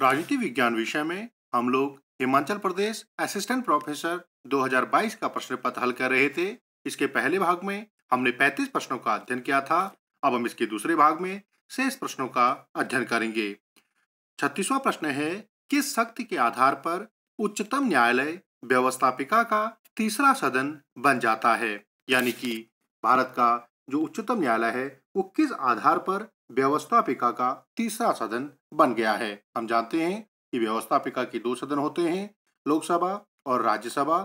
राजनीति विज्ञान विषय में हम लोग हिमाचल प्रदेश असिस्टेंट प्रोफेसर 2022 का प्रश्न पत्र हल कर रहे थे इसके पहले भाग में हमने 35 प्रश्नों का अध्ययन किया था अब हम इसके दूसरे भाग में शेष प्रश्नों का अध्ययन करेंगे छत्तीसवा प्रश्न है किस शक्ति के आधार पर उच्चतम न्यायालय व्यवस्थापिका का तीसरा सदन बन जाता है यानी कि भारत का जो उच्चतम न्यायालय है वो किस आधार पर व्यवस्थापिका का तीसरा सदन बन गया है हम जानते हैं कि व्यवस्थापिका के दो सदन होते हैं लोकसभा और राज्यसभा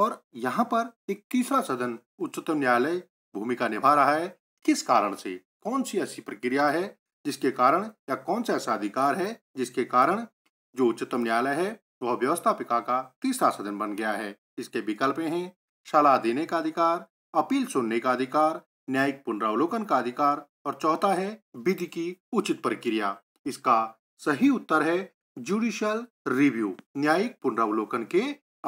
और यहाँ पर एक तीसरा सदन उच्चतम न्यायालय भूमिका निभा रहा है किस कारण से कौन सी ऐसी प्रक्रिया है जिसके कारण या कौन सा ऐसा अधिकार है जिसके कारण जो उच्चतम न्यायालय है वह व्यवस्थापिका का तीसरा सदन बन गया है इसके विकल्प हैं सलाह देने का अधिकार अपील सुनने का अधिकार न्यायिक पुनरावलोकन का अधिकार और चौथा है विधि की उचित प्रक्रिया इसका सही उत्तर है जुडिशियल रिव्यू न्यायिक पुनरावलोकन के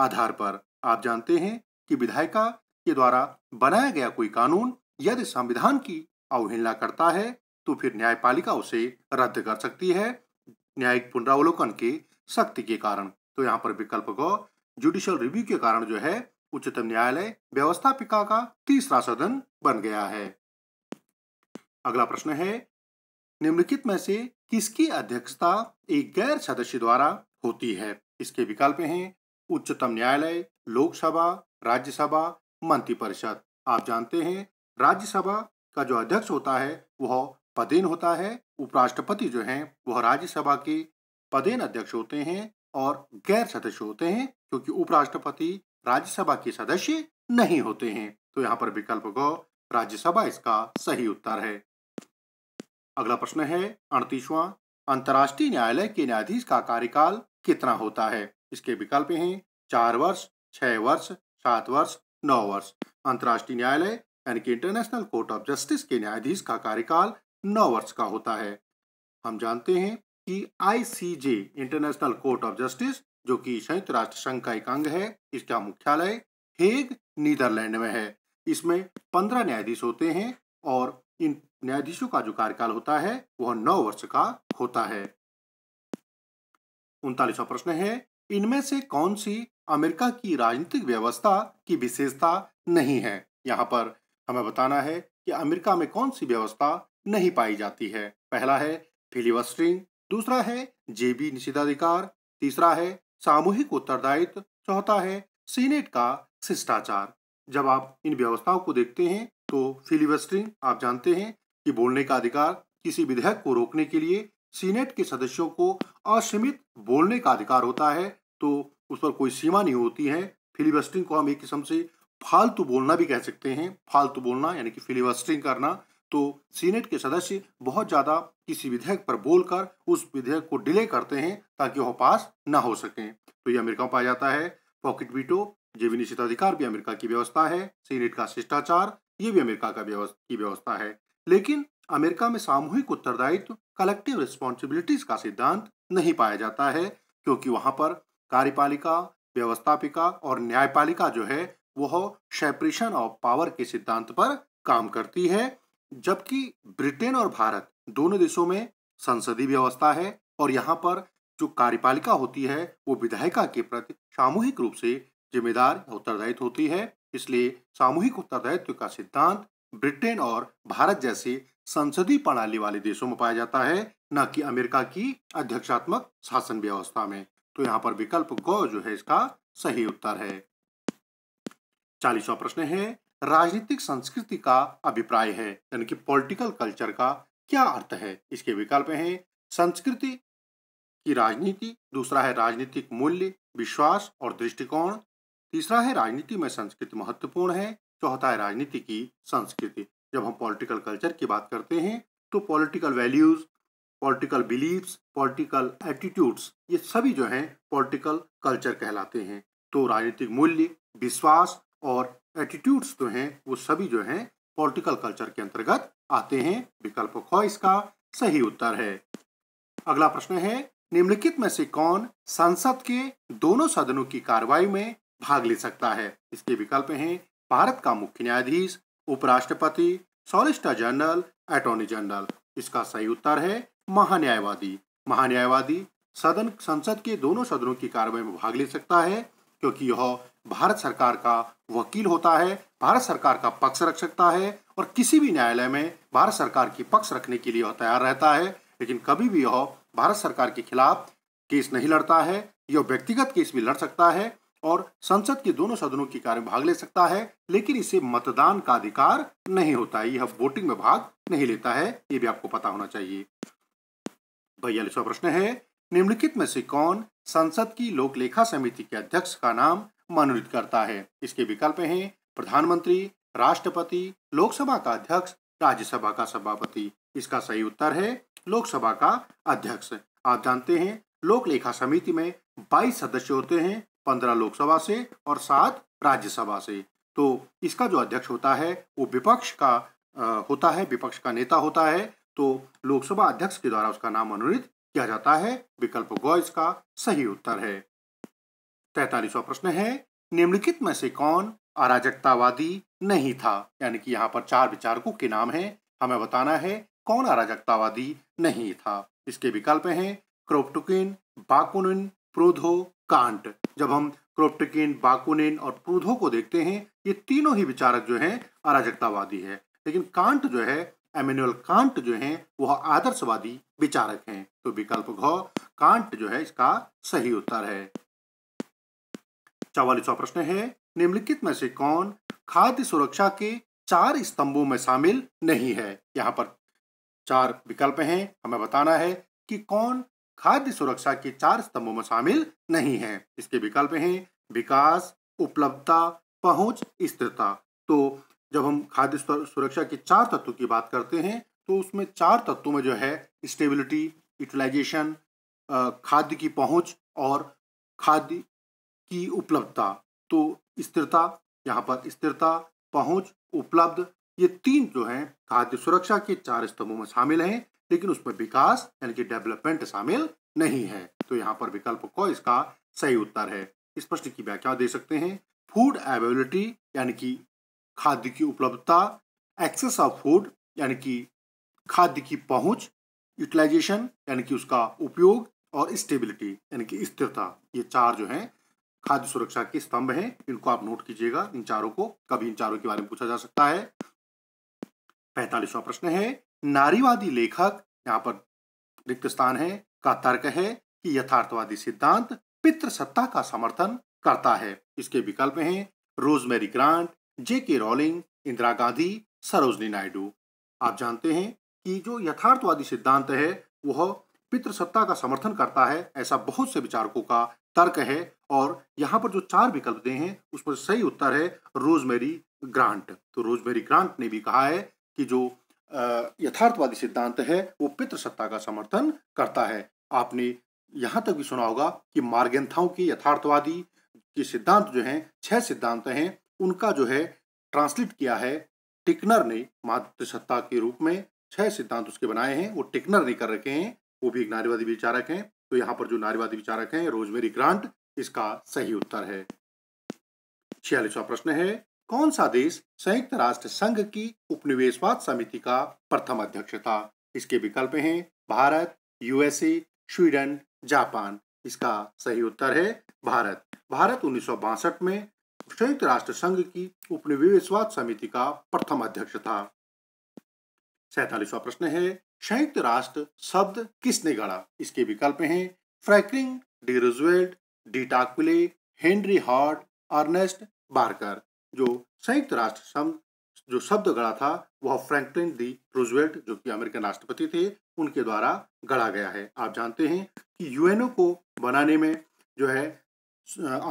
आधार पर आप जानते हैं कि विधायिका के द्वारा बनाया गया कोई कानून यदि संविधान की अवहेलना करता है तो फिर न्यायपालिका उसे रद्द कर सकती है न्यायिक पुनरावलोकन के शक्ति के कारण तो यहाँ पर विकल्प को जुडिशियल रिव्यू के कारण जो है उच्चतम न्यायालय व्यवस्थापिका का तीसरा सदन बन गया है अगला प्रश्न है निम्नलिखित में से किसकी अध्यक्षता एक गैर सदस्य द्वारा होती है इसके विकल्प हैं उच्चतम न्यायालय लोकसभा राज्यसभा मंत्रिपरिषद आप जानते हैं राज्यसभा का जो अध्यक्ष होता है वह पदेन होता है उपराष्ट्रपति जो हैं वह राज्यसभा के पदेन अध्यक्ष होते हैं और गैर सदस्य होते हैं क्योंकि उपराष्ट्रपति राज्यसभा के सदस्य नहीं होते हैं तो यहाँ पर विकल्प ग राज्यसभा इसका सही उत्तर है अगला प्रश्न है अड़तीसवा अंतर्राष्ट्रीय न्यायालय के न्यायाधीश का कार्यकाल कितना होता है इसके विकल्प हैं चार वर्ष छह वर्ष सात वर्ष नौ वर्ष अंतर्राष्ट्रीय न्यायालय यानी कि इंटरनेशनल कोर्ट ऑफ जस्टिस के न्यायाधीश का कार्यकाल नौ वर्ष का होता है हम जानते हैं कि ICJ International Court of Justice जो कि संयुक्त राष्ट्र संघ का एक अंग है इसका मुख्यालय हेग नीदरलैंड में है इसमें पंद्रह न्यायाधीश होते हैं और इन न्यायाधीशों का जो कार्यकाल होता है वह नौ वर्ष का होता है उनतालीसवा प्रश्न है इनमें से कौन सी अमेरिका की राजनीतिक व्यवस्था की विशेषता नहीं है यहाँ पर हमें बताना है कि अमेरिका में कौन सी व्यवस्था नहीं पाई जाती है पहला है फिलिवस्ट्रिंग दूसरा है जेबी निषेधाधिकार तीसरा है सामूहिक उत्तरदायित्व चौथा है सीनेट का शिष्टाचार जब आप इन व्यवस्थाओं को देखते हैं तो फिलिवस्टरिंग आप जानते हैं कि बोलने का अधिकार किसी विधेयक को रोकने के लिए सीनेट के सदस्यों को असीमित बोलने का अधिकार होता है तो उस पर कोई सीमा नहीं होती है फिलिबस्टरिंग को हम एक किस्म से फालतू बोलना भी कह सकते हैं फालतू बोलना यानी कि फिलिबस्टरिंग करना तो सीनेट के सदस्य बहुत ज़्यादा किसी विधेयक पर बोलकर उस विधेयक को डिले करते हैं ताकि वह पास ना हो सके तो ये अमेरिका में पाया जाता है पॉकेट वीटो ये विनिश्चित अधिकार भी अमेरिका की व्यवस्था है सीनेट का शिष्टाचार ये भी अमेरिका का की व्यवस्था है लेकिन अमेरिका में सामूहिक उत्तरदायित्व कलेक्टिव रिस्पॉन्सिबिलिटीज का सिद्धांत नहीं पाया जाता है क्योंकि वहां पर कार्यपालिका व्यवस्थापिका और न्यायपालिका जो है वह सेपरेशन ऑफ पावर के सिद्धांत पर काम करती है जबकि ब्रिटेन और भारत दोनों देशों में संसदीय व्यवस्था है और यहाँ पर जो कार्यपालिका होती है वो विधायिका के प्रति सामूहिक रूप से जिम्मेदार उत्तरदायित्व होती है इसलिए सामूहिक उत्तरदायित्व का सिद्धांत ब्रिटेन और भारत जैसे संसदीय प्रणाली वाले देशों में पाया जाता है न कि अमेरिका की अध्यक्षात्मक शासन व्यवस्था में तो यहाँ पर विकल्प ग जो है इसका सही उत्तर है चालीसवा प्रश्न है राजनीतिक संस्कृति का अभिप्राय है यानी कि पॉलिटिकल कल्चर का क्या अर्थ है इसके विकल्प हैं संस्कृति की राजनीति दूसरा है राजनीतिक मूल्य विश्वास और दृष्टिकोण तीसरा है राजनीति में संस्कृति महत्वपूर्ण है चौथा है राजनीति की संस्कृति जब हम पॉलिटिकल कल्चर की बात करते हैं तो political values political believes political attitudes ये सभी जो हैं पॉलिटिकल कल्चर कहलाते हैं तो राजनीतिक मूल्य विश्वास और एटीट्यूड्स जो हैं वो सभी जो हैं पॉलिटिकल कल्चर के अंतर्गत आते हैं विकल्प ख इसका सही उत्तर है अगला प्रश्न है निम्नलिखित में से कौन संसद के दोनों सदनों की कार्रवाई में भाग ले सकता है इसके विकल्प हैं भारत का मुख्य न्यायाधीश उपराष्ट्रपति सॉलिसिटर जनरल अटोर्नी जनरल इसका सही उत्तर है महान्यायवादी महान्यायवादी सदन संसद के दोनों सदनों की कार्रवाई में भाग ले सकता है क्योंकि यह भारत सरकार का वकील होता है भारत सरकार का पक्ष रख सकता है और किसी भी न्यायालय में भारत सरकार की पक्ष रखने के लिए तैयार रहता है लेकिन कभी भी यह भारत सरकार के खिलाफ केस नहीं लड़ता है यह व्यक्तिगत केस भी लड़ सकता है और संसद के दोनों सदनों की कार्य भाग ले सकता है लेकिन इसे मतदान का अधिकार नहीं होता है यह वोटिंग में भाग नहीं लेता है ये भी आपको पता होना चाहिए बयालीसवा प्रश्न है निम्नलिखित में से कौन संसद की लोकलेखा समिति के अध्यक्ष का नाम मनोनीत करता है इसके विकल्प हैं प्रधानमंत्री राष्ट्रपति लोकसभा का अध्यक्ष राज्यसभा का सभापति इसका सही उत्तर है लोकसभा का अध्यक्ष आप जानते हैं लोक लेखा समिति में 22 सदस्य होते हैं पंद्रह लोकसभा से और सात राज्यसभा से तो इसका जो अध्यक्ष होता है वो विपक्ष का आ, होता है विपक्ष का नेता होता है तो लोकसभा अध्यक्ष के द्वारा उसका नाम मनोनीत किया जाता है विकल्प गौ इसका सही उत्तर है तैतालीसवा प्रश्न है निम्नलिखित में से कौन अराजकतावादी नहीं था यानी कि यहाँ पर चार विचारकों के नाम है हमें बताना है कौन अराजकतावादी नहीं था इसके विकल्प हैं क्रोप्टुकिन बाकुनिन प्रोधो कांट जब हम क्रोप्टुकिन बाकुनिन और प्रोधो को देखते हैं ये तीनों ही विचारक जो हैं अराजकतावादी है लेकिन कांट जो है एमेनुअल कांट जो हैं वह आदर्शवादी विचारक हैं तो विकल्प घ कांट जो है इसका सही उत्तर है चौवालीसवा प्रश्न है निम्नलिखित में से कौन खाद्य सुरक्षा के चार स्तंभों में शामिल नहीं है यहाँ पर चार विकल्प हैं हमें बताना है कि कौन खाद्य सुरक्षा के चार स्तंभों में शामिल नहीं है इसके विकल्प हैं विकास उपलब्धता पहुंच स्थिरता तो जब हम खाद्य सुरक्षा के चार तत्वों की बात करते हैं तो उसमें चार तत्वों में जो है स्टेबिलिटी यूटिलाइजेशन खाद्य की पहुंच और खाद्य की उपलब्धता तो स्थिरता यहाँ पर स्थिरता पहुंच उपलब्ध ये तीन जो हैं खाद्य सुरक्षा के चार स्तंभों में शामिल हैं लेकिन उसमें विकास यानी कि डेवलपमेंट शामिल नहीं है तो यहाँ पर विकल्प को इसका सही उत्तर है इस प्रश्न की व्याख्या दे सकते हैं फूड अवेबिलिटी यानी कि खाद्य की उपलब्धता एक्सेस ऑफ फूड यानी कि खाद्य की पहुंच यूटिलाइजेशन यानी कि उसका उपयोग और स्टेबिलिटी यानी कि स्थिरता ये चार जो हैं खाद्य सुरक्षा के स्तंभ हैं इनको आप नोट कीजिएगा इन चारों को कभी इन चारों के बारे में पूछा जा सकता है पैंतालीसवा प्रश्न है नारीवादी लेखक यहाँ पर रिक्त स्थान है का तर्क है कि यथार्थवादी सिद्धांत सत्ता का समर्थन करता है इसके विकल्प हैं rosemary Grant J K Rowling Indira Gandhi Sarojini Naidu आप जानते हैं कि जो यथार्थवादी सिद्धांत है वह पितृसत्ता का समर्थन करता है ऐसा बहुत से विचारकों का तर्क है और यहाँ पर जो चार विकल्प दे हैं उस पर सही उत्तर है रोजमेरी ग्रांट तो रोजमेरी ग्रांट ने भी कहा है कि जो यथार्थवादी सिद्धांत है वो पितृसत्ता का समर्थन करता है आपने यहाँ तक भी सुना होगा कि मार्गेंथाओं के यथार्थवादी के सिद्धांत जो हैं छह सिद्धांत हैं उनका जो है ट्रांसलेट किया है टिकनर ने मातृसत्ता के रूप में छह सिद्धांत उसके बनाए हैं वो टिकनर ने कर रखे हैं वो भी एक नारीवादी विचारक हैं तो यहां पर जो नारीवादी विचारक हैं रोजमेरी ग्रांट इसका सही उत्तर है छियालीसवा प्रश्न है कौन सा देश संयुक्त राष्ट्र संघ की उपनिवेशवाद समिति का प्रथम अध्यक्ष था इसके विकल्प हैं भारत यूएसए स्वीडन जापान इसका सही उत्तर है भारत भारत उन्नीस में संयुक्त राष्ट्र संघ की उपनिवेशवाद समिति का प्रथम अध्यक्ष था सैतालीसवा प्रश्न है संयुक्त राष्ट्र शब्द किसने गढ़ा इसके विकल्प हैं Franklin D Roosevelt de Tocqueville Henry Hart Ernest Barker जो संयुक्त राष्ट्र शब्द जो शब्द गढ़ा था वह फ्रैंकलिन डी रूजवेल्ट जो कि अमेरिकन राष्ट्रपति थे उनके द्वारा गढ़ा गया है आप जानते हैं कि यूएनओ को बनाने में जो है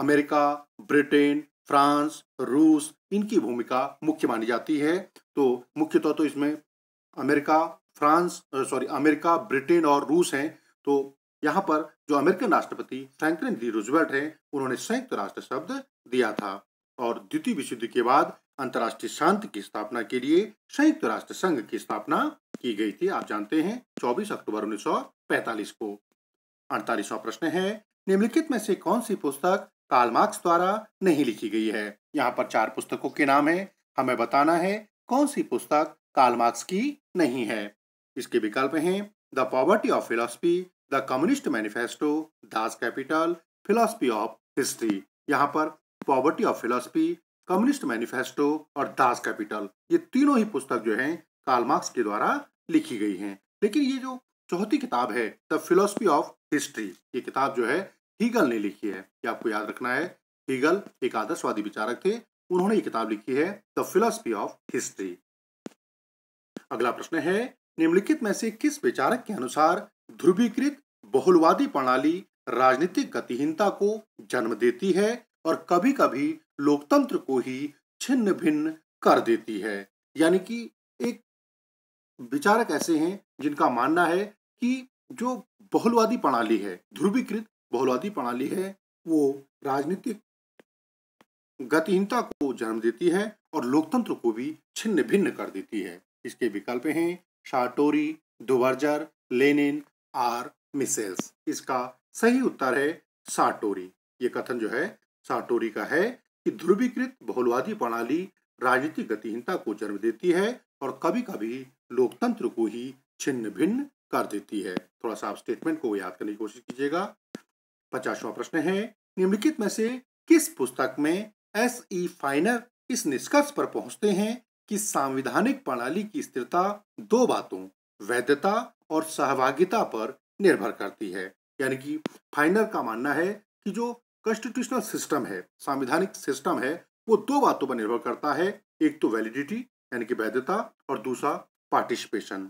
अमेरिका ब्रिटेन फ्रांस रूस इनकी भूमिका मुख्य मानी जाती है तो मुख्यतः तो, तो इसमें America France sorry America Britain और रूस हैं तो यहाँ पर जो अमेरिकन राष्ट्रपति फ्रैंकलिन डी रूजवेल्ट हैं उन्होंने संयुक्त राष्ट्र शब्द दिया था और द्वितीय विश्व युद्ध के बाद अंतर्राष्ट्रीय शांति की स्थापना के लिए संयुक्त राष्ट्र संघ की स्थापना की गई थी आप जानते हैं 24 अक्टूबर 1945 को अड़तालीसवा प्रश्न है निम्नलिखित में से कौन सी पुस्तक कार्ल मार्क्स द्वारा नहीं लिखी गई है यहाँ पर चार पुस्तकों के नाम है हमें बताना है कौन सी पुस्तक कार्ल मार्क्स की नहीं है इसके विकल्प हैं the poverty of philosophy the communist manifesto Das Kapital philosophy of history यहाँ पर poverty of philosophy communist manifesto और दास कैपिटल ये तीनों ही पुस्तक जो है कार्ल मार्क्स के द्वारा लिखी गई हैं लेकिन ये जो चौथी किताब है द फिलोसफी ऑफ हिस्ट्री ये किताब जो है हीगल ने लिखी है ये आपको याद रखना है हीगल एक आदर्शवादी विचारक थे उन्होंने ये किताब लिखी है द फिलोसफी ऑफ हिस्ट्री अगला प्रश्न है निम्नलिखित में से किस विचारक के अनुसार ध्रुवीकृत बहुलवादी प्रणाली राजनीतिक गतिहीनता को जन्म देती है और कभी कभी लोकतंत्र को ही छिन्न भिन्न कर देती है यानी कि एक विचारक ऐसे हैं जिनका मानना है कि जो बहुलवादी प्रणाली है ध्रुवीकृत बहुलवादी प्रणाली है वो राजनीतिक गतिहीनता को जन्म देती है और लोकतंत्र को भी छिन्न भिन्न कर देती है इसके विकल्प हैं Sartori Duverger Lenin R Michels इसका सही उत्तर है साटोरी ये कथन जो है साटोरी का है कि ध्रुवीकृत बहुलवादी प्रणाली राजनीतिक गतिहीनता को जन्म देती है और कभी कभी लोकतंत्र को ही छिन्न भिन्न कर देती है थोड़ा सा आप स्टेटमेंट को याद करने की कोशिश कीजिएगा पचासवा प्रश्न है निम्नलिखित में से किस पुस्तक में एस ई फाइनर इस निष्कर्ष पर पहुंचते हैं कि सांविधानिक प्रणाली की स्थिरता दो बातों वैधता और सहभागिता पर निर्भर करती है यानी कि फाइनर का मानना है कि जो कॉन्स्टिट्यूशनल सिस्टम है संविधानिक सिस्टम है वो दो बातों पर निर्भर करता है एक तो वैलिडिटी यानी कि वैधता और दूसरा पार्टिसिपेशन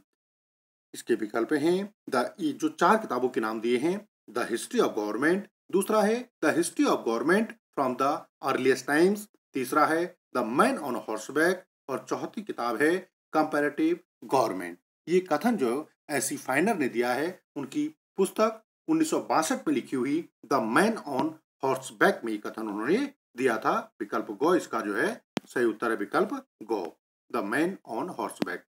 इसके विकल्प हैं द जो चार किताबों के नाम दिए हैं द हिस्ट्री ऑफ गवर्नमेंट दूसरा है the history of government from the earliest times तीसरा है द मैन ऑन हॉर्सबैक और चौथी किताब है कंपेरेटिव गवर्नमेंट ये कथन जो ऐसी फाइनर ने दिया है उनकी पुस्तक उन्नीस में लिखी हुई द मैन ऑन बैक में ये कथन उन्होंने दिया था विकल्प गौ इसका जो है सही उत्तर है विकल्प गौ द मैन ऑन बैक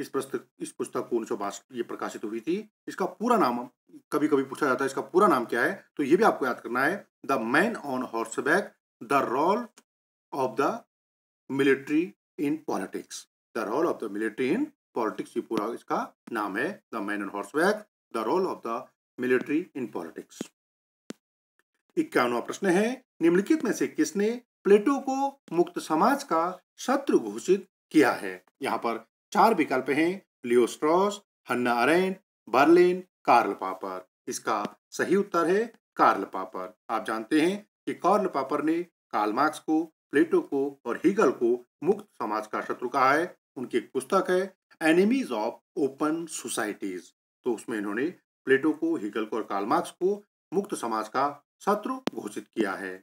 इस पुस्तक इस पुस्तक को उन्नीस ये प्रकाशित हुई थी इसका पूरा नाम कभी कभी पूछा जाता है इसका पूरा नाम क्या है तो ये भी आपको याद करना है the man on back the role of the military in politics the role of the military in politics ये पूरा इसका नाम है the man on horseback the role of the military in politics इक्यावनवा प्रश्न है निम्नलिखित में से किसने प्लेटो को मुक्त समाज का शत्रु घोषित किया है यहाँ पर चार विकल्प हैं लियोस्ट्रॉस हन्ना अरेन बर्लिन कार्ल पापर इसका सही उत्तर है कार्ल पापर आप जानते हैं कि कार्ल पापर ने कार्ल मार्क्स को प्लेटो को और हीगल को मुक्त समाज का शत्रु कहा है उनकी एक पुस्तक है एनिमीज ऑफ ओपन सोसाइटीज तो उसमें इन्होंने प्लेटो को हीगल को और कालमार्क्स को मुक्त समाज का शत्रु घोषित किया है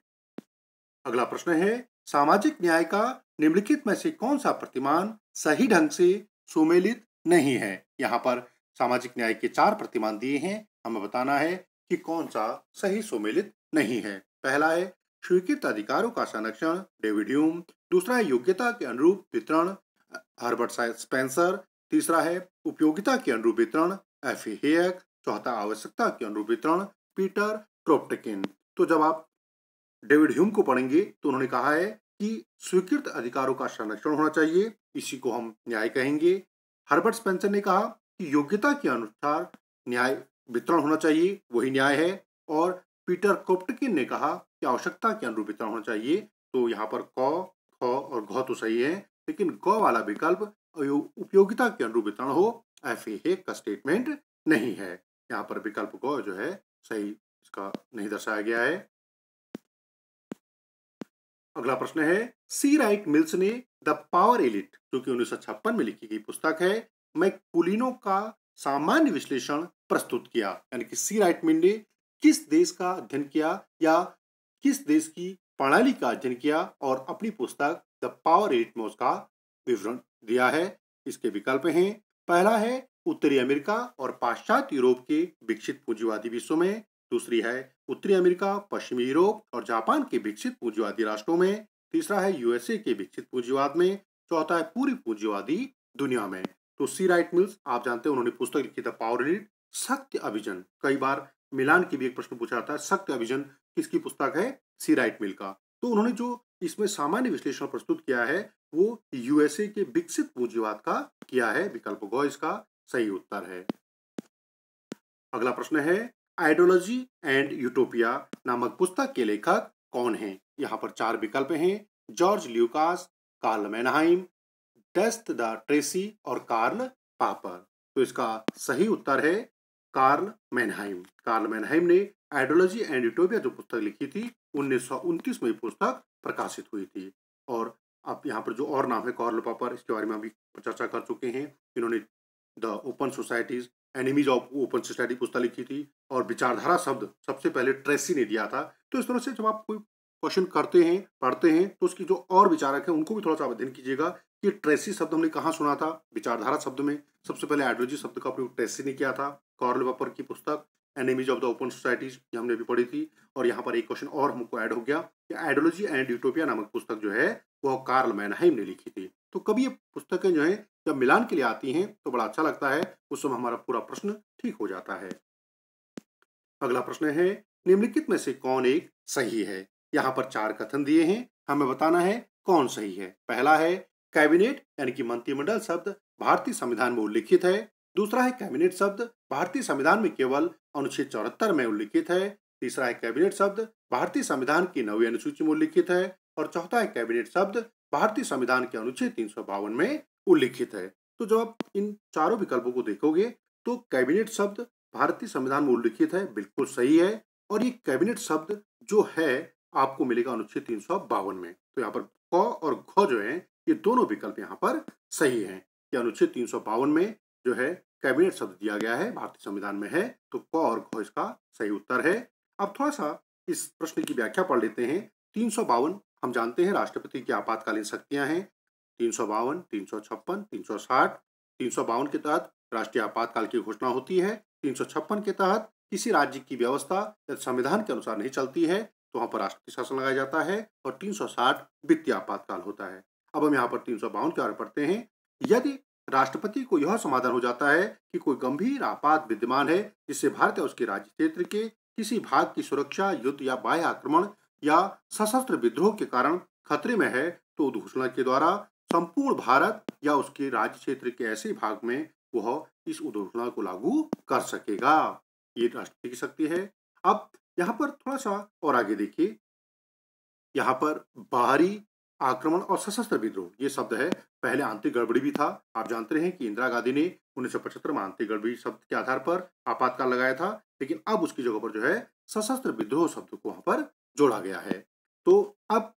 अगला प्रश्न है सामाजिक न्याय का निम्नलिखित में से कौन सा प्रतिमान सही ढंग से सुमेलित नहीं है यहाँ पर सामाजिक न्याय के चार प्रतिमान दिए हैं हमें बताना है कि कौन सा सही सुमेलित नहीं है पहला है स्वीकृत अधिकारों का संरक्षण डेविड ह्यूम दूसरा है योग्यता के अनुरूप वितरण हर्बर्ट स्पेंसर तीसरा है उपयोगिता के अनुरूप वितरण एफ हेयक चौथा आवश्यकता के अनुरूप वितरण पीटर क्रोप्टकिन तो जब आप डेविड ह्यूम को पढ़ेंगे तो उन्होंने कहा है कि स्वीकृत अधिकारों का संरक्षण होना चाहिए इसी को हम न्याय कहेंगे हर्बर्ट स्पेंसर ने कहा कि योग्यता के अनुसार न्याय वितरण होना चाहिए वही न्याय है और पीटर कोप्टकिन ने कहा कि आवश्यकता के अनुरूप वितरण होना चाहिए तो यहाँ पर क ख और घ तो सही है लेकिन ग वाला विकल्प उपयोगिता के अनुरूप वितरण हो ऐसे ए का स्टेटमेंट नहीं है यहाँ पर विकल्प ग जो है सही इसका नहीं दर्शाया गया है अगला प्रश्न है सी राइट मिल्स ने द पावर एलिट जो कि उन्नीस में लिखी गई पुस्तक है मैं कुलिनों का सामान्य विश्लेषण प्रस्तुत किया यानी कि सी राइट मिल ने किस देश का अध्ययन किया या किस देश की प्रणाली का अध्ययन किया और अपनी पुस्तक द पावर एट में उसका विवरण दिया है इसके विकल्प हैं पहला है उत्तरी अमेरिका और पाश्चात्य यूरोप के विकसित पूंजीवादी विश्व में दूसरी है उत्तरी अमेरिका पश्चिमी यूरोप और जापान के विकसित पूंजीवादी राष्ट्रों में तीसरा है यूएसए के विकसित पूंजीवाद में चौथा है पूरी पूंजीवादी दुनिया में तो सी राइट मिल्स आप जानते हैं उन्होंने पुस्तक लिखी था पावर लीड सत्य अभिजन कई बार मिलान की भी एक प्रश्न पूछा जाता है सत्य अभिजन किसकी पुस्तक है सी राइट मिल का तो उन्होंने जो इसमें सामान्य विश्लेषण प्रस्तुत किया है वो यूएसए के विकसित पूंजीवाद का किया है विकल्प ग इसका सही उत्तर है अगला प्रश्न है आइडियोलॉजी एंड यूटोपिया नामक पुस्तक के लेखक कौन है यहाँ पर चार विकल्प हैं George Lukacs Karl Mannheim Destutt de Tracy और कार्ल पापर तो इसका सही उत्तर है कार्ल मैनहाइम कार्ल मैनहाइम ने आइडियोलॉजी एंड यूटोपिया जो पुस्तक लिखी थी उन्नीस में पुस्तक प्रकाशित हुई थी और अब यहाँ पर जो और नाम है कॉर्ल पापर इसके बारे में अभी चर्चा कर चुके हैं इन्होंने the open societies enemies of open society पुस्तक लिखी थी और विचारधारा शब्द सबसे पहले ट्रेसी ने दिया था तो इस तरह से जब आप कोई क्वेश्चन करते हैं पढ़ते हैं तो उसकी जो और विचारक हैं उनको भी थोड़ा सा अध्ययन कीजिएगा ये ट्रेसी शब्द हमने कहाँ सुना था विचारधारा शब्द में सबसे पहले आइडियोलॉजी शब्द का प्रयोग ट्रेसी ने किया था कॉर्ल वेपर की पुस्तक enemies of the open societies हमने भी पढ़ी थी और यहाँ पर एक क्वेश्चन और हमको ऐड हो गया कि आइडियोलॉजी एंड यूटोपिया नामक पुस्तक जो है वो कार्ल मैनहाइम ने लिखी थी तो कभी ये पुस्तकें जो हैं जब मिलान के लिए आती हैं तो बड़ा अच्छा लगता है उस समय हमारा पूरा प्रश्न ठीक हो जाता है अगला प्रश्न है निम्नलिखित में से कौन एक सही है यहाँ पर चार कथन दिए हैं हमें बताना है कौन सही है पहला है कैबिनेट यानी कि मंत्रिमंडल शब्द भारतीय संविधान में उल्लिखित है दूसरा है कैबिनेट शब्द भारतीय संविधान में केवल अनुच्छेद चौहत्तर में उल्लिखित है तीसरा है कैबिनेट शब्द भारतीय संविधान की नवी अनुसूची में उल्लिखित है और चौथा है कैबिनेट शब्द भारतीय संविधान के अनुच्छेद तीन में उल्लिखित है तो जब आप इन चारों विकल्पों को देखोगे तो कैबिनेट शब्द भारतीय संविधान में उल्लिखित है बिल्कुल सही है और ये कैबिनेट शब्द जो है आपको मिलेगा अनुच्छेद तीन में तो यहाँ पर क और घ जो है ये दोनों विकल्प यहाँ पर सही हैं कि अनुच्छेद तीन में जो है कैबिनेट शब्द दिया गया है भारतीय संविधान में है तो क और घ इसका सही उत्तर है अब थोड़ा सा इस प्रश्न की व्याख्या पढ़ लेते हैं तीन हम जानते हैं राष्ट्रपति की आपातकालीन शक्तियां हैं तीन सौ बावन तीन सौ छप्पन तीन सौ साठ तीन सौ बावन के तहत राष्ट्रीय आपातकाल की घोषणा होती है तीन सौ छप्पन के तहत किसी राज्य की व्यवस्था या संविधान के अनुसार नहीं चलती है तो वहां पर राष्ट्रपति शासन लगाया जाता है और 360 वित्तीय आपातकाल होता है अब हम यहाँ पर तीन सौ बावन के बारे में पढ़ते हैं यदि राष्ट्रपति को यह समाधान हो जाता है कि कोई गंभीर आपात विद्यमान है जिससे भारत या उसके राज्य क्षेत्र के किसी भाग की सुरक्षा युद्ध या बाह्य आक्रमण या सशस्त्र विद्रोह के कारण खतरे में है तो उद्घोषणा के द्वारा संपूर्ण भारत या उसके राज्य क्षेत्र के ऐसे भाग में वह इस उद्घोषणा को लागू कर सकेगा ये राष्ट्रपति की शक्ति है अब यहाँ पर थोड़ा सा और आगे देखिए यहाँ पर बाहरी आक्रमण और सशस्त्र विद्रोह ये शब्द है पहले आंतरिक गड़बड़ी भी था आप जानते हैं कि इंदिरा गांधी ने उन्नीस में आंतरिक गड़बड़ी शब्द के आधार पर आपातकाल लगाया था लेकिन अब उसकी जगह पर जो है सशस्त्र विद्रोह शब्द को वहां पर जोड़ा गया है तो अब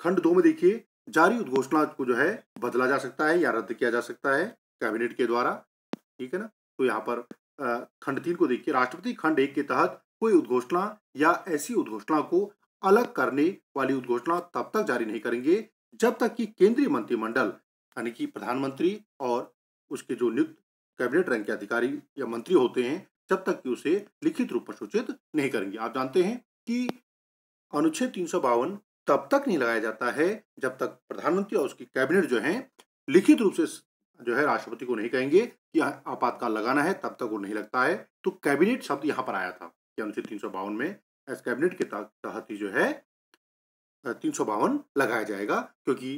खंड दो में देखिए जारी उद्घोषणा को जो है बदला जा सकता है या रद्द किया जा सकता है कैबिनेट के द्वारा ठीक है ना तो यहाँ पर खंड तीन को देखिए राष्ट्रपति खंड एक के तहत कोई उद्घोषणा या ऐसी उद्घोषणा को अलग करने वाली उद्घोषणा तब तक जारी नहीं करेंगे जब तक कि केंद्रीय मंत्रिमंडल यानी कि प्रधानमंत्री और उसके जो नियुक्त कैबिनेट रैंक के अधिकारी या मंत्री होते हैं जब तक कि उसे लिखित रूप में सूचित नहीं करेंगे आप जानते हैं कि अनुच्छेद तीन तब तक नहीं लगाया जाता है जब तक प्रधानमंत्री और उसकी कैबिनेट जो है लिखित रूप से जो है राष्ट्रपति को नहीं कहेंगे कि आपातकाल लगाना है तब तक वो नहीं लगता है तो कैबिनेट शब्द यहाँ पर आया था कि अनुच्छेद तीन में एस कैबिनेट के तहत ही जो है तीन सौ बावन लगाया जाएगा क्योंकि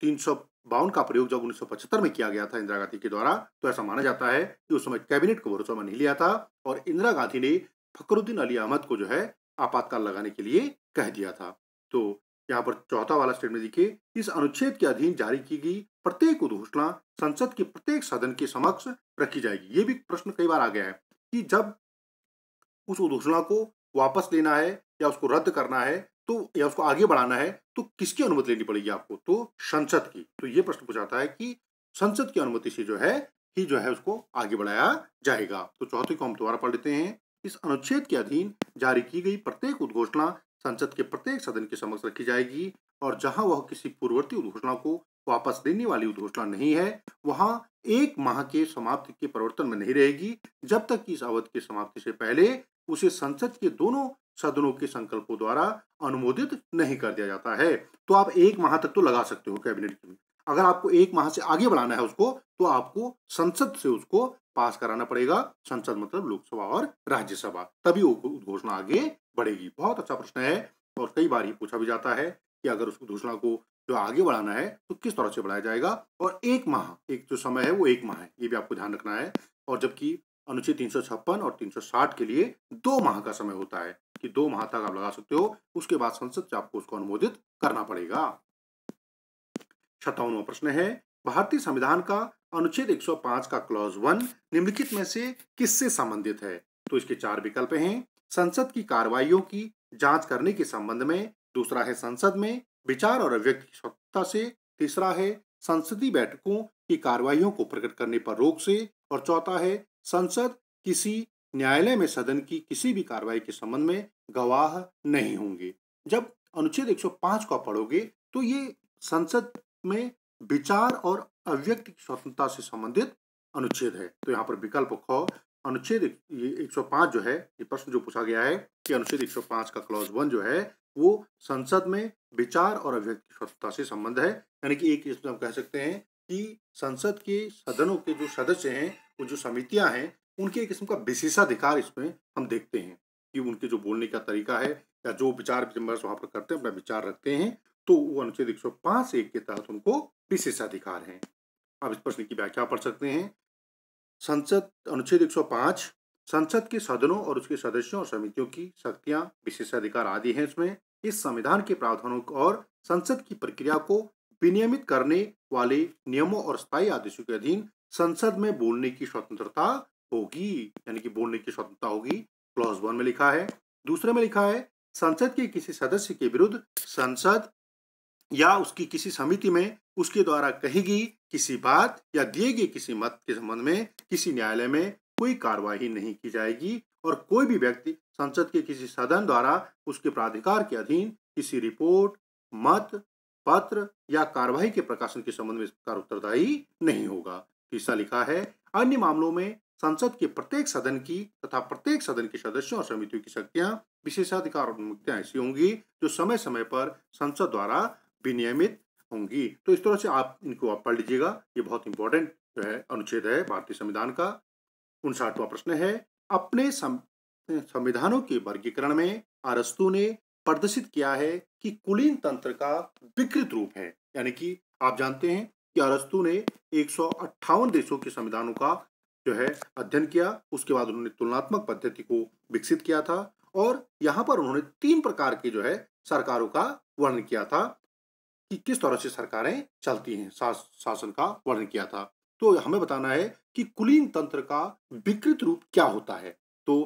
तीन सौ बावन का प्रयोग जब 1975 में किया गया था इंदिरा गांधी के द्वारा तो ऐसा माना जाता है कि उस समय कैबिनेट को भरोसा में नहीं लिया था और इंदिरा गांधी ने फकरुद्दीन अली अहमद को जो है आपातकाल लगाने के लिए कह दिया था तो यहाँ पर चौथा वाला स्टेटमेंट देखिए इस अनुच्छेद के अधीन जारी की गई प्रत्येक उद्घोषणा संसद के प्रत्येक सदन के समक्ष रखी जाएगी ये भी प्रश्न कई बार आ गया है कि जब उस उद्घोषणा को वापस लेना है या उसको रद्द करना है तो या उसको आगे बढ़ाना है तो किसकी अनुमति लेनी पड़ेगी आपको तो संसद की तो ये प्रश्न पूछाता है कि संसद की अनुमति से जो है ही जो है उसको आगे बढ़ाया जाएगा तो चौथे को हम दोबारा पढ़ लेते हैं इस अनुच्छेद के अधीन जारी की गई प्रत्येक उद्घोषणा संसद के प्रत्येक सदन के समक्ष रखी जाएगी और जहां वह किसी पूर्ववर्ती उद्घोषणा को वापस लेने वाली उद्घोषणा नहीं है वहां एक माह के समाप्ति के परिवर्तन में नहीं रहेगी जब तक कि इस अवधि के समाप्ति से पहले उसे संसद के दोनों सदनों के संकल्पों द्वारा अनुमोदित नहीं कर दिया जाता है तो आप एक माह तक तो लगा सकते हो कैबिनेट में अगर आपको एक माह से आगे बढ़ाना है उसको तो आपको संसद से उसको पास कराना पड़ेगा संसद मतलब लोकसभा और राज्यसभा तभी उद्घोषणा आगे बढ़ेगी बहुत अच्छा प्रश्न है और कई बार ये पूछा भी जाता है कि अगर उस उद्घोषणा को जो आगे बढ़ाना है तो किस तरह से बढ़ाया जाएगा और एक माह एक जो समय है वो एक माह है ये भी आपको ध्यान रखना है और जबकि अनुच्छेद तीन और 360 के लिए दो माह का समय होता है कि दो माह तक आप लगा सकते हो उसके बाद संसद से आपको उसको अनुमोदित करना पड़ेगा सत्तावनवा प्रश्न है भारतीय संविधान का अनुच्छेद 105 का क्लॉज वन निम्नलिखित में से किससे संबंधित है तो इसके चार विकल्प हैं संसद की कार्रवाइयों की जांच करने के संबंध में दूसरा है संसद में विचार और अभिव्यक्ति की स्वतंत्रता से तीसरा है संसदीय बैठकों की कार्रवाइयों को प्रकट करने पर रोक से और चौथा है संसद किसी न्यायालय में सदन की किसी भी कार्रवाई के संबंध में गवाह नहीं होंगे जब अनुच्छेद 105 को पढ़ोगे तो ये संसद में विचार और अव्यक्त की स्वतंत्रता से संबंधित अनुच्छेद है तो यहाँ पर विकल्प ख अनुच्छेद 105 जो है ये प्रश्न जो पूछा गया है कि अनुच्छेद 105 का क्लॉज वन जो है वो संसद में विचार और अभिव्यक्ति की स्वतंत्रता से संबंध है यानी कि एक इसमें हम कह सकते हैं कि संसद के सदनों के जो सदस्य हैं वो जो समितियां हैं उनके एक किस्म का विशेषाधिकार इसमें हम देखते हैं कि उनके जो बोलने का तरीका है या जो विचार विमर्श वहां पर करते हैं अपना विचार रखते हैं तो वो अनुच्छेद एक सौ पांच एक के तहत उनको विशेषाधिकार हैं आप इस प्रश्न की व्याख्या पढ़ सकते हैं संसद अनुच्छेद एक सौ 105 संसद के सदनों और उसके सदस्यों और समितियों की शक्तियां विशेषाधिकार आदि हैं इसमें इस संविधान के प्रावधानों और संसद की प्रक्रिया को विनियमित करने वाले नियमों और स्थायी आदेशों के अधीन संसद में बोलने की स्वतंत्रता होगी यानी कि बोलने की स्वतंत्रता होगी क्लॉज वन में लिखा है दूसरे में लिखा है संसद के किसी सदस्य के विरुद्ध संसद या उसकी किसी समिति में उसके द्वारा कही गई किसी बात या दिए गए किसी मत के संबंध में किसी न्यायालय में कोई कार्यवाही नहीं की जाएगी और कोई भी व्यक्ति संसद के किसी सदन द्वारा उसके प्राधिकार के अधीन किसी रिपोर्ट मत पत्र या कार्यवाही के प्रकाशन के संबंध में सरकार उत्तरदायी नहीं होगा तीसरा लिखा है अन्य मामलों में संसद के प्रत्येक सदन की तथा प्रत्येक सदन के सदस्यों और समितियों की शक्तियां विशेषाधिकार और मुक्तियां ऐसी होंगी जो समय समय पर संसद द्वारा विनियमित होंगी तो इस तरह से आप इनको आप पढ़ लीजिएगा ये बहुत इंपॉर्टेंट जो है अनुच्छेद है भारतीय संविधान का उनसाठवा प्रश्न है अपने संविधानों के वर्गीकरण में आरस्तु ने प्रदर्शित किया है कि कुलीन तंत्र का विकृत रूप है यानी कि आप जानते हैं कि अरस्तु ने एक देशों के संविधानों का जो है अध्ययन किया उसके बाद उन्होंने तुलनात्मक पद्धति को विकसित किया था और यहाँ पर उन्होंने तीन प्रकार के जो है सरकारों का वर्णन किया था कि किस तरह से सरकारें चलती हैं शासन का वर्णन किया था तो हमें बताना है कि कुलीन तंत्र का विकृत रूप क्या होता है तो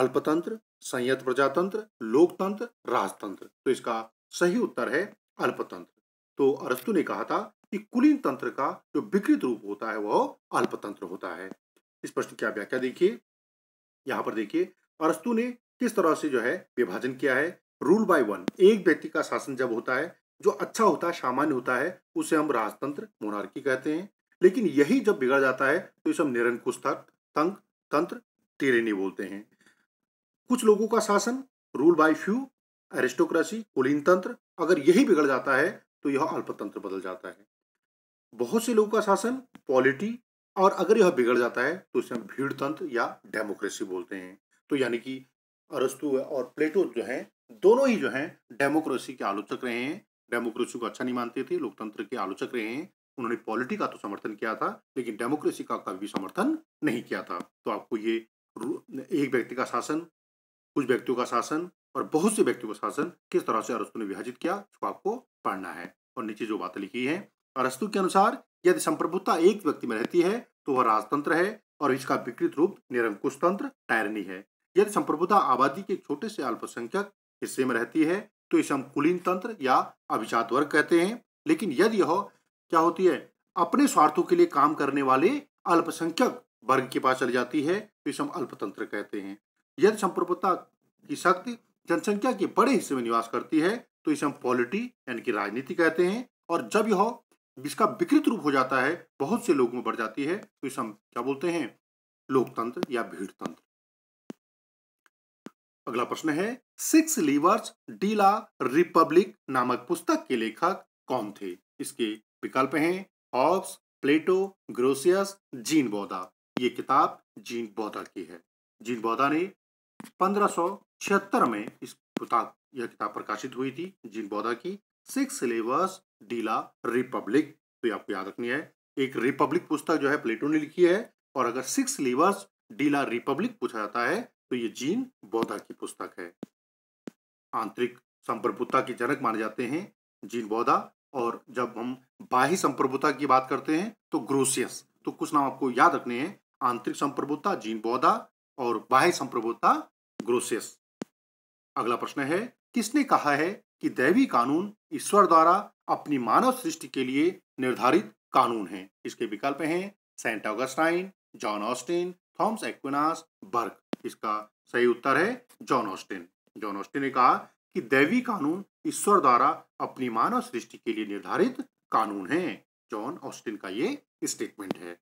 अल्पतंत्र संयत प्रजातंत्र लोकतंत्र राजतंत्र तो इसका सही उत्तर है अल्पतंत्र तो अरस्तु ने कहा था कि कुलीन तंत्र का जो विकृत रूप होता है वह अल्पतंत्र होता है इस प्रश्न की आप व्याख्या देखिए यहां पर देखिए अरस्तु ने किस तरह से जो है विभाजन किया है रूल बाय वन एक व्यक्ति का शासन जब होता है जो अच्छा होता है सामान्य होता है उसे हम राजतंत्र मोनार्की कहते हैं लेकिन यही जब बिगड़ जाता है तो इसे हम निरंकुश तंत्र तिरेनी बोलते हैं कुछ लोगों का शासन रूल बाय फ्यू एरिस्टोक्रेसी कुलीन तंत्र अगर यही बिगड़ जाता है तो यह अल्पतंत्र बदल जाता है बहुत से लोगों का शासन पॉलिटी और अगर यह बिगड़ जाता है तो इसे हम भीड़ तंत्र या डेमोक्रेसी बोलते हैं तो यानी कि अरस्तु और प्लेटो जो हैं दोनों ही जो हैं डेमोक्रेसी के आलोचक रहे हैं डेमोक्रेसी को अच्छा नहीं मानते थे लोकतंत्र के आलोचक रहे हैं उन्होंने पॉलिटी का तो समर्थन किया था लेकिन डेमोक्रेसी का कभी समर्थन नहीं किया था तो आपको ये एक व्यक्ति का शासन कुछ व्यक्तियों का शासन और बहुत से व्यक्तियों का शासन किस तरह से अरस्तु ने विभाजित किया इसको आपको पढ़ना है और नीचे जो बात लिखी है अरस्तु के अनुसार यदि संप्रभुता एक व्यक्ति में रहती है तो वह राजतंत्र है और इसका विकृत रूप निरंकुश तंत्र टायरनी है यदि संप्रभुता आबादी के छोटे से अल्पसंख्यक हिस्से में रहती है तो इसे हम कुलीन तंत्र या अभिजात वर्ग कहते हैं लेकिन यदि यह क्या होती है अपने स्वार्थों के लिए काम करने वाले अल्पसंख्यक वर्ग के पास चली जाती है तो इसे हम अल्पतंत्र कहते हैं यदि संप्रभुता की शक्ति जनसंख्या के बड़े हिस्से में निवास करती है तो इसे हम पॉलिटी यानी कि राजनीति कहते हैं और जब यह इसका विकृत रूप हो जाता है बहुत से लोगों में बढ़ जाती है तो इसे हम क्या बोलते हैं लोकतंत्र या भीड़ तंत्र अगला प्रश्न है सिक्स लीवर्स डीला रिपब्लिक नामक पुस्तक के लेखक कौन थे इसके विकल्प हैं हॉब्स प्लेटो ग्रोसियस जीन बौदा ये किताब जीन बौदा की है जीन बौदा ने पंद्रह में इस किताब यह किताब प्रकाशित हुई थी जिन बौद्धा की सिक्स सिलेबस डीला रिपब्लिक तो ये आपको याद रखनी है एक रिपब्लिक पुस्तक जो है प्लेटो ने लिखी है और अगर सिक्स सिलेबस डीला रिपब्लिक पूछा जाता है तो ये जीन बौद्धा की पुस्तक है आंतरिक संप्रभुता के जनक माने जाते हैं जीन बौद्धा और जब हम बाह्य संप्रभुता की बात करते हैं तो ग्रोसियस तो कुछ नाम आपको याद रखने हैं आंतरिक संप्रभुता जीन बौद्धा और बाह्य संप्रभुता ग्रोसियस अगला प्रश्न है किसने कहा है कि दैवी कानून ईश्वर द्वारा अपनी मानव सृष्टि के लिए निर्धारित कानून है इसके विकल्प हैं Saint Augustine John Austin Thomas Aquinas Burke इसका सही उत्तर है जॉन ऑस्टिन जॉन ऑस्टिन ने कहा कि दैवी कानून ईश्वर द्वारा अपनी मानव सृष्टि के लिए निर्धारित कानून है जॉन ऑस्टिन का ये स्टेटमेंट है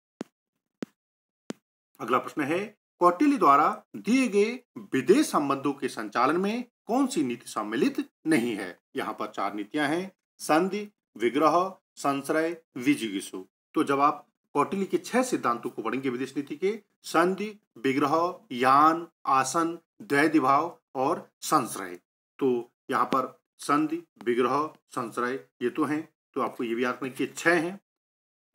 अगला प्रश्न है कौटिल्य द्वारा दिए गए विदेश संबंधों के संचालन में कौन सी नीति सम्मिलित नहीं है यहाँ पर चार नीतियां हैं संधि विग्रह संश्रय विजिगिशु तो जब आप कौटिल्य के छह सिद्धांतों को पढ़ेंगे विदेश नीति के संधि विग्रह यान आसन द्वैधि और संश्रय तो यहाँ पर संधि विग्रह संश्रय ये तो हैं तो आपको ये भी याद रखना कि छह हैं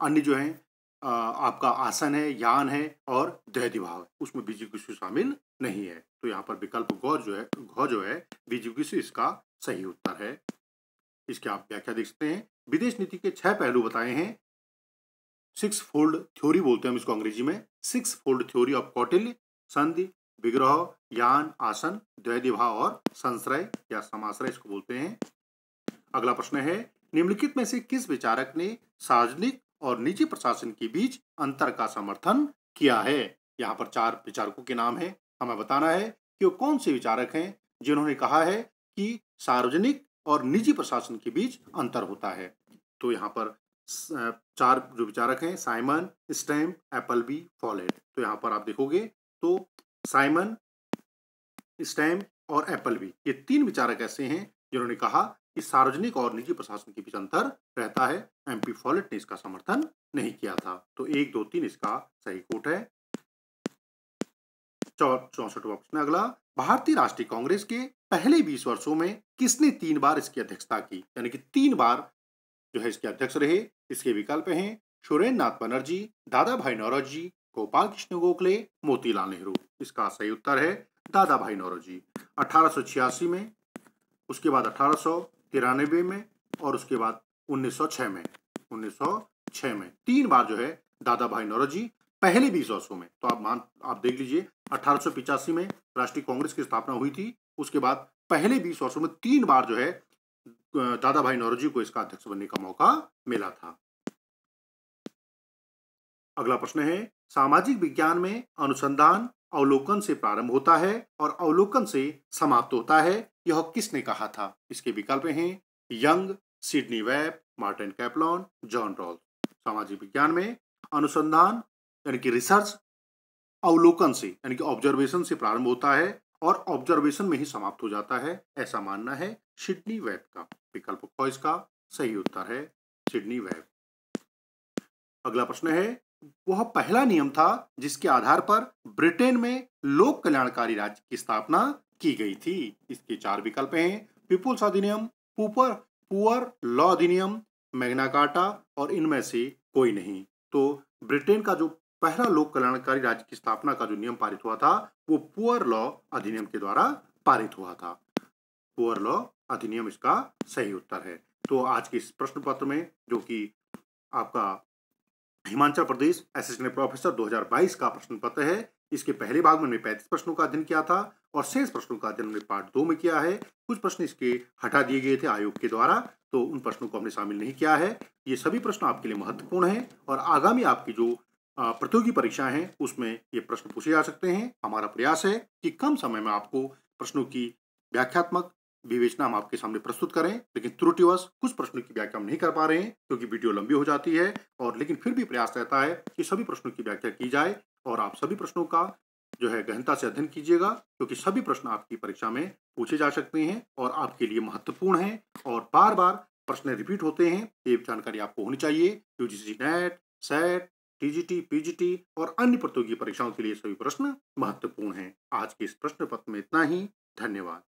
अन्य जो हैं आपका आसन है यान है और देहदिभाव है उसमें बीजिकुशु शामिल नहीं है तो यहाँ पर विकल्प गौर जो है घ जो है बीजिकुशु इसका सही उत्तर है इसकी आप व्याख्या देख सकते हैं विदेश नीति के छह पहलू बताए हैं सिक्स फोल्ड थ्योरी बोलते हैं हम इसको अंग्रेजी में six fold theory of Kautilya संधि विग्रह यान आसन द्वैदिभाव और संश्रय या समाश्रय इसको बोलते हैं अगला प्रश्न है निम्नलिखित में से किस विचारक ने सार्वजनिक और निजी प्रशासन के बीच अंतर का समर्थन किया है यहाँ पर चार विचारकों के नाम है हमें बताना है कि वो कौन से विचारक हैं जिन्होंने कहा है कि सार्वजनिक और निजी प्रशासन के बीच अंतर होता है तो यहाँ पर चार जो विचारक हैं साइमन स्टैम बी फॉलेट तो यहाँ पर आप देखोगे तो साइमन स्टैम और एपलबी ये तीन विचारक ऐसे हैं जिन्होंने कहा कि सार्वजनिक और निजी प्रशासन के बीच अंतर रहता है एमपी फॉलेट ने इसका समर्थन नहीं किया था तो एक दो तीन इसका सही कोट है चौसठवा प्रश्न अगला भारतीय राष्ट्रीय कांग्रेस के पहले बीस वर्षों में किसने तीन बार इसकी अध्यक्षता की यानी कि तीन बार जो है इसके अध्यक्ष रहे इसके विकल्प हैं सुरेंद्र नाथ बनर्जी दादा भाई नौरोजी गोपाल कृष्ण गोखले मोतीलाल नेहरू इसका सही उत्तर है दादा भाई नौरोजी अठारह में उसके बाद अठारह तिरानबे में और उसके बाद 1906 में 1906 में तीन बार जो है दादा भाई नौरजी पहले बीस वर्षों में तो आप मान आप देख लीजिए अठारह में राष्ट्रीय कांग्रेस की स्थापना हुई थी उसके बाद पहले बीस वर्षों में तीन बार जो है दादा भाई नौरजी को इसका अध्यक्ष बनने का मौका मिला था अगला प्रश्न है सामाजिक विज्ञान में अनुसंधान अवलोकन से प्रारंभ होता है और अवलोकन से समाप्त होता है यह किसने कहा था इसके विकल्प हैं Young Sidney Webb Martin Kaplan John Rawl सामाजिक विज्ञान में अनुसंधान यानी कि रिसर्च अवलोकन से यानी कि ऑब्जर्वेशन से प्रारंभ होता है और ऑब्जर्वेशन में ही समाप्त हो जाता है ऐसा मानना है सिडनी वेब का विकल्प खोज इसका सही उत्तर है सिडनी वेब अगला प्रश्न है वह पहला नियम था जिसके आधार पर ब्रिटेन में लोक कल्याणकारी राज्य की स्थापना की गई थी इसके चार विकल्प हैं पीपुल्स अधिनियम पुपर पुअर लॉ अधिनियम मैग्ना कार्टा और इनमें से कोई नहीं तो ब्रिटेन का जो पहला लोक कल्याणकारी राज्य की स्थापना का जो नियम पारित हुआ था वो पुअर लॉ अधिनियम के द्वारा पारित हुआ था पुअर लॉ अधिनियम इसका सही उत्तर है तो आज के इस प्रश्न पत्र में जो कि आपका हिमाचल प्रदेश एसिस्टेंट प्रोफेसर 2022 का प्रश्न पत्र है इसके पहले भाग में पैंतीस प्रश्नों का अध्ययन किया था और शेष प्रश्नों का अध्ययन हमने पार्ट दो में किया है कुछ प्रश्न इसके हटा दिए गए थे आयोग के द्वारा तो उन प्रश्नों को हमने शामिल नहीं किया है ये सभी प्रश्न आपके लिए महत्वपूर्ण हैं और आगामी आपकी जो प्रतियोगी परीक्षा हैं उसमें ये प्रश्न पूछे जा सकते हैं हमारा प्रयास है कि कम समय में आपको प्रश्नों की व्याख्यात्मक विवेचना हम आपके सामने प्रस्तुत करें लेकिन त्रुटिवश कुछ प्रश्नों की व्याख्या हम नहीं कर पा रहे हैं क्योंकि वीडियो लंबी हो जाती है और लेकिन फिर भी प्रयास रहता है कि सभी प्रश्नों की व्याख्या की जाए और आप सभी प्रश्नों का जो है गहनता से अध्ययन कीजिएगा क्योंकि सभी प्रश्न आपकी परीक्षा में पूछे जा सकते हैं और आपके लिए महत्वपूर्ण हैं और बार बार प्रश्न रिपीट होते हैं ये जानकारी आपको होनी चाहिए UGC NET SET TGT PGT और अन्य प्रतियोगी परीक्षाओं के लिए सभी प्रश्न महत्वपूर्ण हैं आज के इस प्रश्न पत्र में इतना ही धन्यवाद